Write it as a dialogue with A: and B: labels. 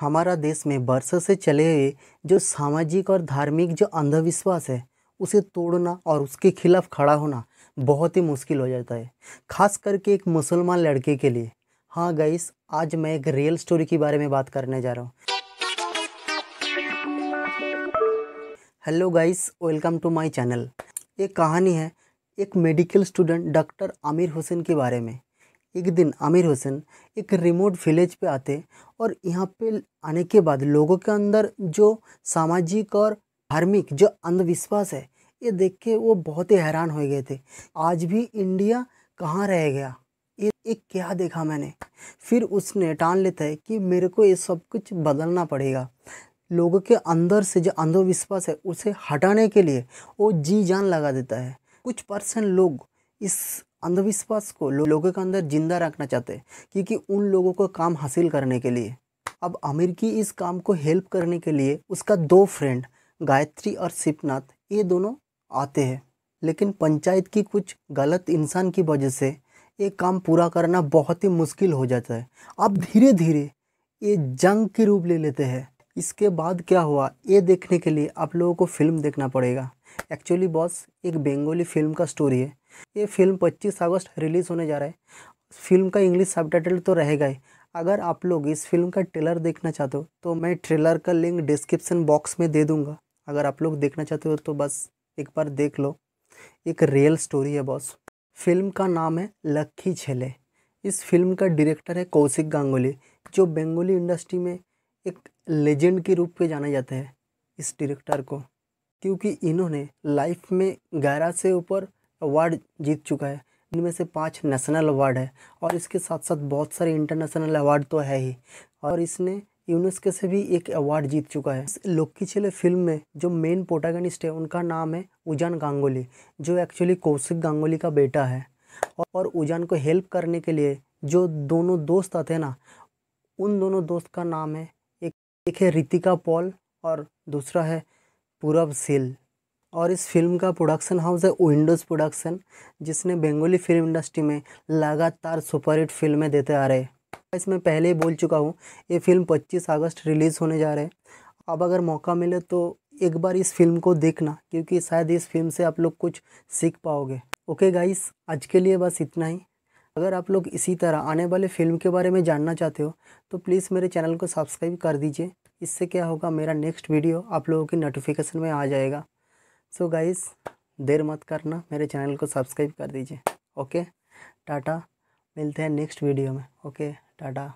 A: हमारा देश में वर्षों से चले हुए जो सामाजिक और धार्मिक जो अंधविश्वास है उसे तोड़ना और उसके खिलाफ खड़ा होना बहुत ही मुश्किल हो जाता है खास करके एक मुसलमान लड़के के लिए हाँ गाइस आज मैं एक रियल स्टोरी के बारे में बात करने जा रहा हूँ hello guys welcome to my channel एक कहानी है एक medical student doctor Aamir Hussain के बारे में एक दिन आमिर हुसैन एक रिमोट विलेज पे आते और यहाँ पे आने के बाद लोगों के अंदर जो सामाजिक और धार्मिक जो अंधविश्वास है ये देख के वो बहुत ही हैरान हो गए थे आज भी इंडिया कहाँ रह गया ये एक क्या देखा मैंने फिर उसने टान लेता है कि मेरे को ये सब कुछ बदलना पड़ेगा लोगों के अंदर से जो अंधविश्वास है उसे हटाने के लिए वो जी जान लगा देता है कुछ परसेंट लोग इस अंधविश्वास को लोगों के अंदर जिंदा रखना चाहते हैं क्योंकि उन लोगों को काम हासिल करने के लिए अब आमिर की इस काम को हेल्प करने के लिए उसका दो फ्रेंड गायत्री और शिवनाथ ये दोनों आते हैं लेकिन पंचायत की कुछ गलत इंसान की वजह से ये काम पूरा करना बहुत ही मुश्किल हो जाता है अब धीरे धीरे ये जंग के रूप ले लेते हैं इसके बाद क्या हुआ ये देखने के लिए आप लोगों को फिल्म देखना पड़ेगा एक्चुअली बॉस एक बेंगोली फिल्म का स्टोरी है ये फिल्म 25 अगस्त रिलीज़ होने जा रहा है फिल्म का इंग्लिश सब तो रहेगा ही अगर आप लोग इस फिल्म का ट्रेलर देखना चाहते हो तो मैं ट्रेलर का लिंक डिस्क्रिप्सन बॉक्स में दे दूँगा अगर आप लोग देखना चाहते हो तो बस एक बार देख लो एक रियल स्टोरी है बॉस फिल्म का नाम है लक्खी छेले इस फिल्म का डायरेक्टर है कौशिक गांगुली जो बेंगोली इंडस्ट्री में एक लेजेंड के रूप में जाना जाता है इस डायरेक्टर को क्योंकि इन्होंने लाइफ में ग्यारह से ऊपर अवार्ड जीत चुका है इनमें से पाँच नेशनल अवार्ड है और इसके साथ साथ बहुत सारे इंटरनेशनल अवार्ड तो है ही और इसने यूनेस्को से भी एक अवार्ड जीत चुका है लोकी छिले फिल्म में जो मेन पोटागनिस्ट है उनका नाम है उजान गांगुली जो एक्चुअली कौशिक गांगुली का बेटा है और उजान को हेल्प करने के लिए जो दोनों दोस्त आते हैं ना उन दोनों दोस्त का नाम है एक एक है रितिका पॉल और दूसरा है पूरब सिल और इस फिल्म का प्रोडक्शन हाउस है विंडोज़ प्रोडक्शन जिसने बंगाली फिल्म इंडस्ट्री में लगातार सुपरहिट फिल्में देते आ रहे हैं इसमें पहले ही बोल चुका हूँ ये फिल्म 25 अगस्त रिलीज़ होने जा रहे हैं अब अगर मौका मिले तो एक बार इस फिल्म को देखना क्योंकि शायद इस फिल्म से आप लोग कुछ सीख पाओगे ओके गाइस आज के लिए बस इतना ही अगर आप लोग इसी तरह आने वाले फिल्म के बारे में जानना चाहते हो तो प्लीज़ मेरे चैनल को सब्सक्राइब कर दीजिए इससे क्या होगा मेरा नेक्स्ट वीडियो आप लोगों की नोटिफिकेशन में आ जाएगा सो गाइस देर मत करना मेरे चैनल को सब्सक्राइब कर दीजिए ओके टाटा मिलते हैं नेक्स्ट वीडियो में ओके टाटा